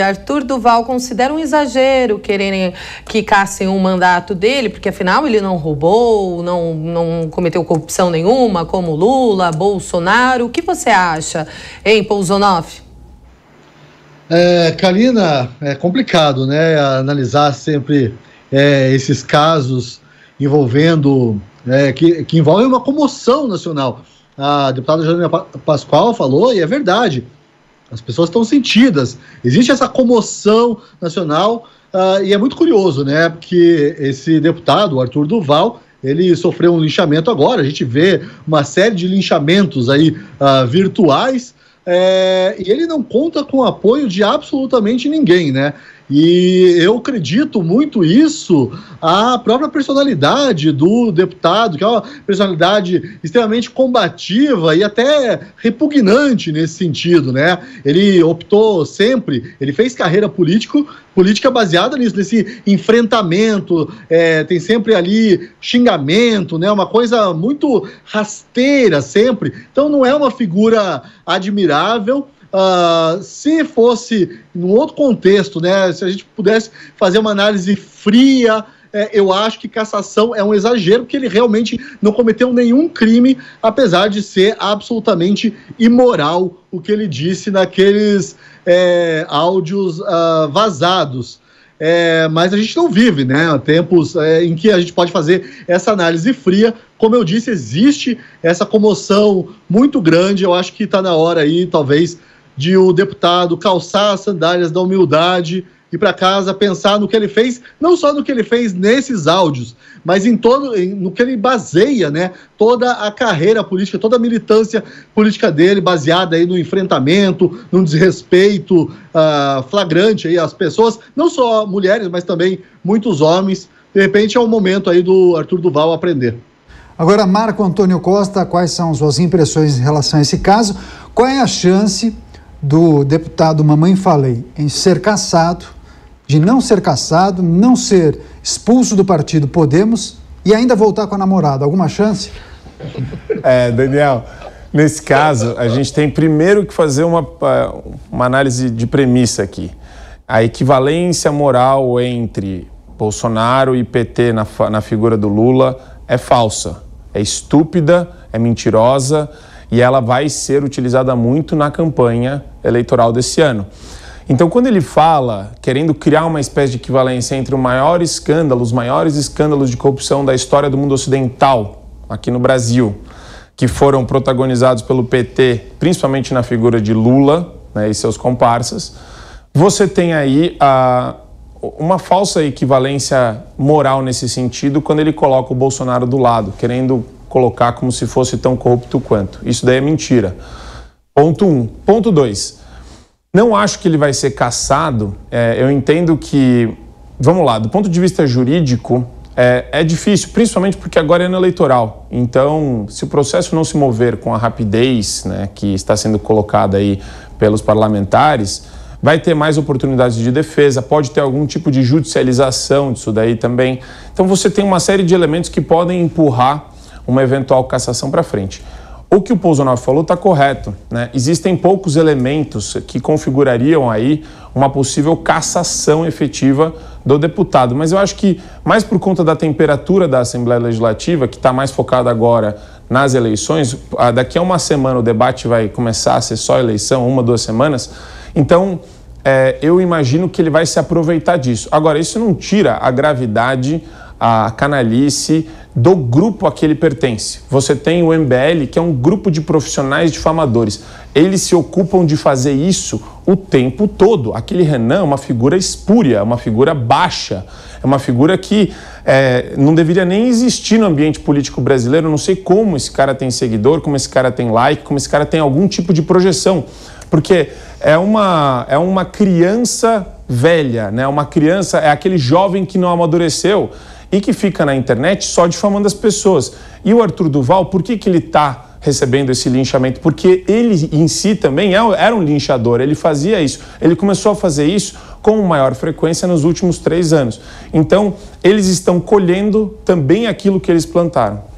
Arthur Duval considera um exagero quererem que cassem o mandato dele, porque afinal ele não roubou, não, não cometeu corrupção nenhuma, como Lula, Bolsonaro. O que você acha, hein, Pouzonoff? É, Kalina, é complicado, né, analisar sempre é, esses casos envolvendo, é, que, que envolvem uma comoção nacional. A deputada Janina Pascoal falou, e é verdade, as pessoas estão sentidas. Existe essa comoção nacional uh, e é muito curioso, né? Porque esse deputado, Arthur Duval, ele sofreu um linchamento agora. A gente vê uma série de linchamentos aí uh, virtuais. É, e ele não conta com o apoio de absolutamente ninguém, né? E eu acredito muito isso à própria personalidade do deputado, que é uma personalidade extremamente combativa e até repugnante nesse sentido, né? Ele optou sempre, ele fez carreira político, política baseada nisso, nesse enfrentamento, é, tem sempre ali xingamento, né? Uma coisa muito rasteira sempre. Então não é uma figura admirável Uh, se fosse num outro contexto, né, se a gente pudesse fazer uma análise fria, é, eu acho que cassação é um exagero, porque ele realmente não cometeu nenhum crime, apesar de ser absolutamente imoral o que ele disse naqueles é, áudios uh, vazados. É, mas a gente não vive, né? Tempos é, em que a gente pode fazer essa análise fria. Como eu disse, existe essa comoção muito grande. Eu acho que está na hora aí, talvez, de o deputado calçar as sandálias da humildade e para casa pensar no que ele fez, não só no que ele fez nesses áudios, mas em todo em, no que ele baseia, né, toda a carreira política, toda a militância política dele baseada aí no enfrentamento, no desrespeito uh, flagrante aí às pessoas, não só mulheres, mas também muitos homens. De repente é o momento aí do Arthur Duval aprender. Agora, Marco Antônio Costa, quais são suas impressões em relação a esse caso? Qual é a chance do deputado Mamãe Falei em ser caçado de não ser caçado não ser expulso do partido Podemos e ainda voltar com a namorada. Alguma chance? É, Daniel, nesse caso, a gente tem primeiro que fazer uma, uma análise de premissa aqui. A equivalência moral entre Bolsonaro e PT na, na figura do Lula é falsa, é estúpida, é mentirosa e ela vai ser utilizada muito na campanha eleitoral desse ano. Então, quando ele fala, querendo criar uma espécie de equivalência entre o maior escândalo, os maiores escândalos de corrupção da história do mundo ocidental, aqui no Brasil, que foram protagonizados pelo PT, principalmente na figura de Lula né, e seus comparsas, você tem aí a, uma falsa equivalência moral nesse sentido quando ele coloca o Bolsonaro do lado, querendo colocar como se fosse tão corrupto quanto. Isso daí é mentira. Ponto 1. Um. Ponto 2. Não acho que ele vai ser caçado. É, eu entendo que, vamos lá, do ponto de vista jurídico, é, é, difícil, principalmente porque agora é ano eleitoral. Então, se o processo não se mover com a rapidez né, que está sendo colocada aí pelos parlamentares, vai ter mais oportunidades de defesa, pode ter algum tipo de judicialização disso daí também. Então, você tem uma série de elementos que podem empurrar uma eventual cassação para frente. O que o Bolsonaro falou está correto. Né? Existem poucos elementos que configurariam aí uma possível cassação efetiva do deputado. Mas eu acho que, mais por conta da temperatura da Assembleia Legislativa, que está mais focada agora nas eleições, daqui a uma semana o debate vai começar a ser só eleição, uma, duas semanas. Então, é, eu imagino que ele vai se aproveitar disso. Agora, isso não tira a gravidade, a canalice do grupo a que ele pertence. Você tem o MBL, que é um grupo de profissionais difamadores. Eles se ocupam de fazer isso o tempo todo. Aquele Renan é uma figura espúria, é uma figura baixa, é uma figura que é, não deveria nem existir no ambiente político brasileiro. Eu não sei como esse cara tem seguidor, como esse cara tem like, como esse cara tem algum tipo de projeção. Porque é uma, é uma criança velha, né? Uma criança, é aquele jovem que não amadureceu e que fica na internet só difamando as pessoas. E o Arthur Duval, por que, que ele está recebendo esse linchamento? Porque ele em si também é era um linchador, ele fazia isso. Ele começou a fazer isso com maior frequência nos últimos três anos. Então, eles estão colhendo também aquilo que eles plantaram.